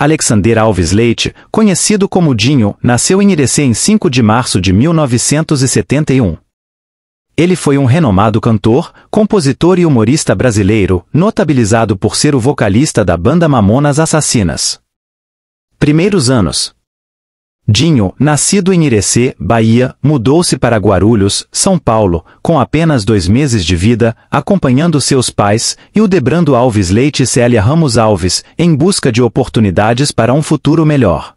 Alexander Alves Leite, conhecido como Dinho, nasceu em Irecê em 5 de março de 1971. Ele foi um renomado cantor, compositor e humorista brasileiro, notabilizado por ser o vocalista da banda Mamonas Assassinas. Primeiros anos Dinho, nascido em Irecê, Bahia, mudou-se para Guarulhos, São Paulo, com apenas dois meses de vida, acompanhando seus pais, e o Debrando Alves Leite e Célia Ramos Alves, em busca de oportunidades para um futuro melhor.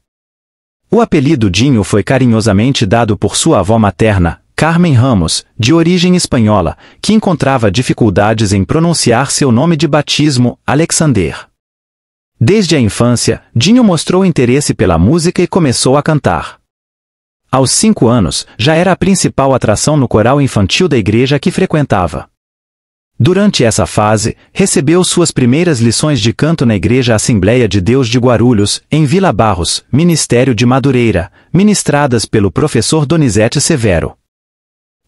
O apelido Dinho foi carinhosamente dado por sua avó materna, Carmen Ramos, de origem espanhola, que encontrava dificuldades em pronunciar seu nome de batismo, Alexander. Desde a infância, Dinho mostrou interesse pela música e começou a cantar. Aos cinco anos, já era a principal atração no coral infantil da igreja que frequentava. Durante essa fase, recebeu suas primeiras lições de canto na Igreja Assembleia de Deus de Guarulhos, em Vila Barros, Ministério de Madureira, ministradas pelo professor Donizete Severo.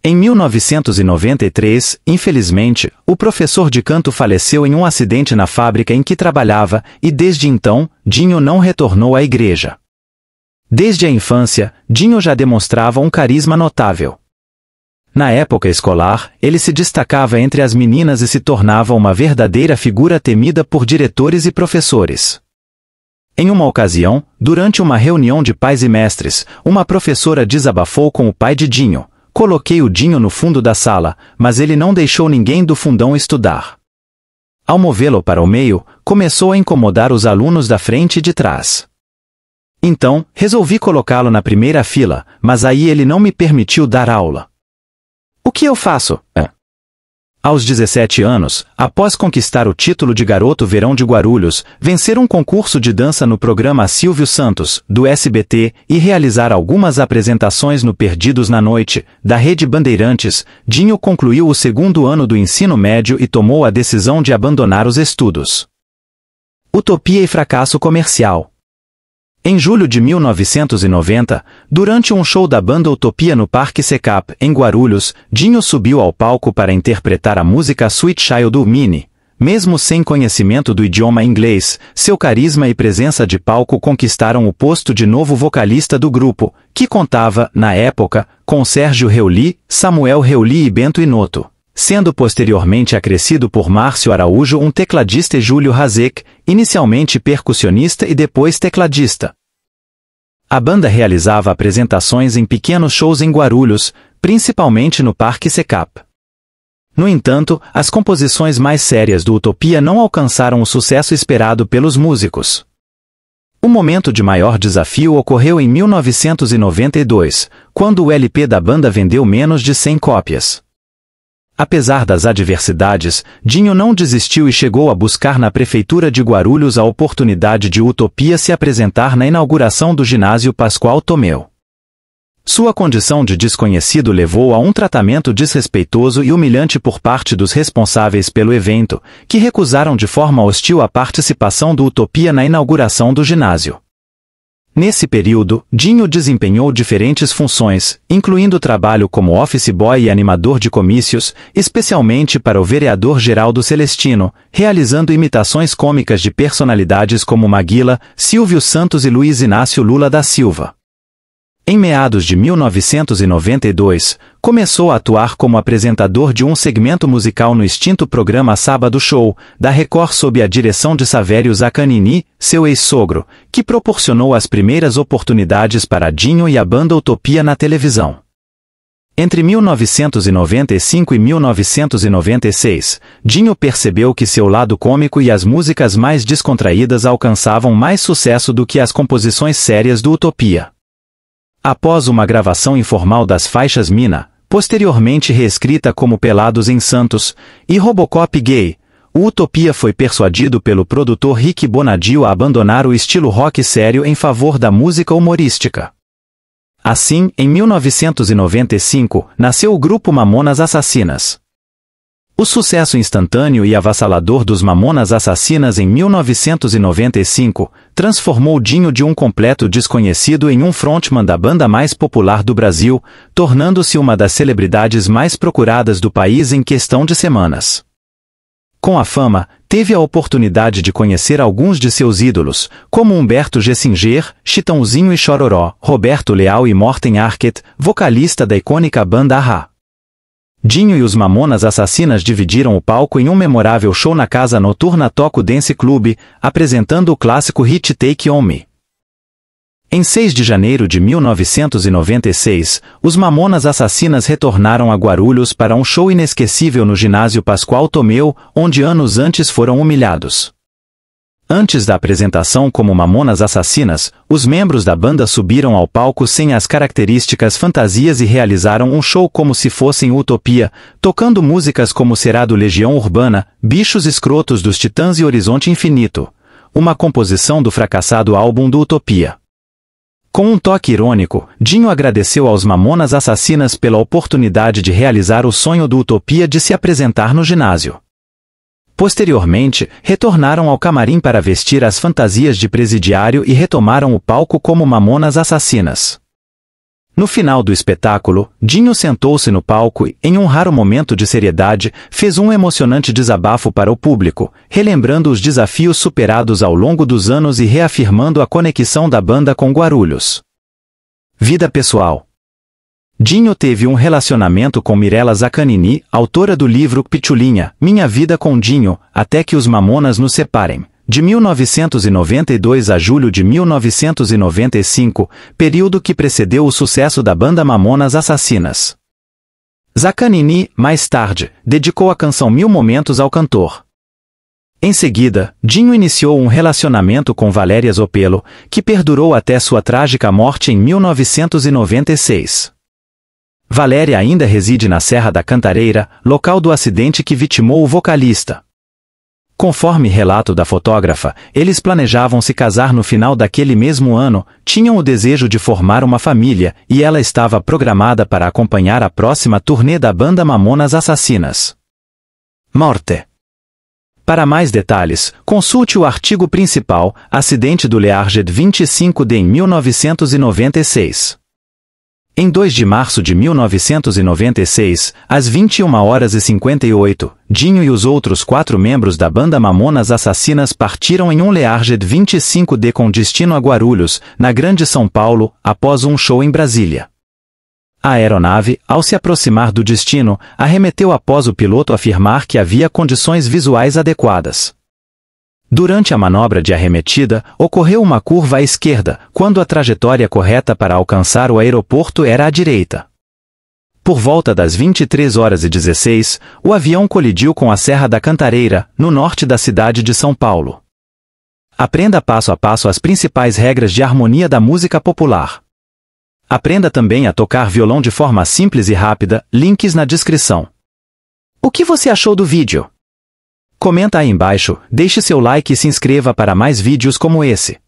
Em 1993, infelizmente, o professor de canto faleceu em um acidente na fábrica em que trabalhava e desde então, Dinho não retornou à igreja. Desde a infância, Dinho já demonstrava um carisma notável. Na época escolar, ele se destacava entre as meninas e se tornava uma verdadeira figura temida por diretores e professores. Em uma ocasião, durante uma reunião de pais e mestres, uma professora desabafou com o pai de Dinho, Coloquei o Dinho no fundo da sala, mas ele não deixou ninguém do fundão estudar. Ao movê-lo para o meio, começou a incomodar os alunos da frente e de trás. Então, resolvi colocá-lo na primeira fila, mas aí ele não me permitiu dar aula. O que eu faço? É. Aos 17 anos, após conquistar o título de Garoto Verão de Guarulhos, vencer um concurso de dança no programa Silvio Santos, do SBT, e realizar algumas apresentações no Perdidos na Noite, da Rede Bandeirantes, Dinho concluiu o segundo ano do ensino médio e tomou a decisão de abandonar os estudos. Utopia e fracasso comercial em julho de 1990, durante um show da banda Utopia no Parque Secap, em Guarulhos, Dinho subiu ao palco para interpretar a música Sweet Child do Mini. Mesmo sem conhecimento do idioma inglês, seu carisma e presença de palco conquistaram o posto de novo vocalista do grupo, que contava, na época, com Sérgio Reuli, Samuel Reuli e Bento Inoto sendo posteriormente acrescido por Márcio Araújo um tecladista e Júlio Razek, inicialmente percussionista e depois tecladista. A banda realizava apresentações em pequenos shows em Guarulhos, principalmente no Parque Secap. No entanto, as composições mais sérias do Utopia não alcançaram o sucesso esperado pelos músicos. O momento de maior desafio ocorreu em 1992, quando o LP da banda vendeu menos de 100 cópias. Apesar das adversidades, Dinho não desistiu e chegou a buscar na Prefeitura de Guarulhos a oportunidade de Utopia se apresentar na inauguração do ginásio Pascoal Tomeu. Sua condição de desconhecido levou a um tratamento desrespeitoso e humilhante por parte dos responsáveis pelo evento, que recusaram de forma hostil a participação do Utopia na inauguração do ginásio. Nesse período, Dinho desempenhou diferentes funções, incluindo trabalho como office boy e animador de comícios, especialmente para o vereador Geraldo Celestino, realizando imitações cômicas de personalidades como Maguila, Silvio Santos e Luiz Inácio Lula da Silva. Em meados de 1992, começou a atuar como apresentador de um segmento musical no extinto programa Sábado Show, da Record sob a direção de Saverio Zacanini, seu ex-sogro, que proporcionou as primeiras oportunidades para Dinho e a banda Utopia na televisão. Entre 1995 e 1996, Dinho percebeu que seu lado cômico e as músicas mais descontraídas alcançavam mais sucesso do que as composições sérias do Utopia após uma gravação informal das faixas Mina, posteriormente reescrita como Pelados em Santos, e Robocop Gay, o Utopia foi persuadido pelo produtor Rick Bonadio a abandonar o estilo rock sério em favor da música humorística. Assim, em 1995, nasceu o grupo Mamonas Assassinas. O sucesso instantâneo e avassalador dos Mamonas Assassinas em 1995 transformou Dinho de um completo desconhecido em um frontman da banda mais popular do Brasil, tornando-se uma das celebridades mais procuradas do país em questão de semanas. Com a fama, teve a oportunidade de conhecer alguns de seus ídolos, como Humberto Gessinger, Chitãozinho e Chororó, Roberto Leal e Morten Arquette, vocalista da icônica banda Ha. Dinho e os Mamonas Assassinas dividiram o palco em um memorável show na casa noturna Toco Dance Club, apresentando o clássico hit Take On Me. Em 6 de janeiro de 1996, os Mamonas Assassinas retornaram a Guarulhos para um show inesquecível no ginásio Pascoal Tomeu, onde anos antes foram humilhados. Antes da apresentação como Mamonas Assassinas, os membros da banda subiram ao palco sem as características fantasias e realizaram um show como se fossem utopia, tocando músicas como Será do Legião Urbana, Bichos Escrotos dos Titãs e Horizonte Infinito, uma composição do fracassado álbum do Utopia. Com um toque irônico, Dinho agradeceu aos Mamonas Assassinas pela oportunidade de realizar o sonho do Utopia de se apresentar no ginásio. Posteriormente, retornaram ao camarim para vestir as fantasias de presidiário e retomaram o palco como mamonas assassinas. No final do espetáculo, Dinho sentou-se no palco e, em um raro momento de seriedade, fez um emocionante desabafo para o público, relembrando os desafios superados ao longo dos anos e reafirmando a conexão da banda com Guarulhos. Vida pessoal Dinho teve um relacionamento com Mirella Zaccanini, autora do livro Pichulinha, Minha Vida com Dinho, até que os mamonas nos separem. De 1992 a julho de 1995, período que precedeu o sucesso da banda Mamonas Assassinas. Zaccanini, mais tarde, dedicou a canção Mil Momentos ao cantor. Em seguida, Dinho iniciou um relacionamento com Valéria Zopelo, que perdurou até sua trágica morte em 1996. Valéria ainda reside na Serra da Cantareira, local do acidente que vitimou o vocalista. Conforme relato da fotógrafa, eles planejavam se casar no final daquele mesmo ano, tinham o desejo de formar uma família e ela estava programada para acompanhar a próxima turnê da banda Mamonas Assassinas. Morte. Para mais detalhes, consulte o artigo principal Acidente do Learjet 25 de 1996. Em 2 de março de 1996, às 21 horas e 58, Dinho e os outros quatro membros da banda Mamonas Assassinas partiram em um Learjet 25D com destino a Guarulhos, na Grande São Paulo, após um show em Brasília. A aeronave, ao se aproximar do destino, arremeteu após o piloto afirmar que havia condições visuais adequadas. Durante a manobra de arremetida, ocorreu uma curva à esquerda, quando a trajetória correta para alcançar o aeroporto era à direita. Por volta das 23 horas e 16, o avião colidiu com a Serra da Cantareira, no norte da cidade de São Paulo. Aprenda passo a passo as principais regras de harmonia da música popular. Aprenda também a tocar violão de forma simples e rápida, links na descrição. O que você achou do vídeo? Comenta aí embaixo, deixe seu like e se inscreva para mais vídeos como esse.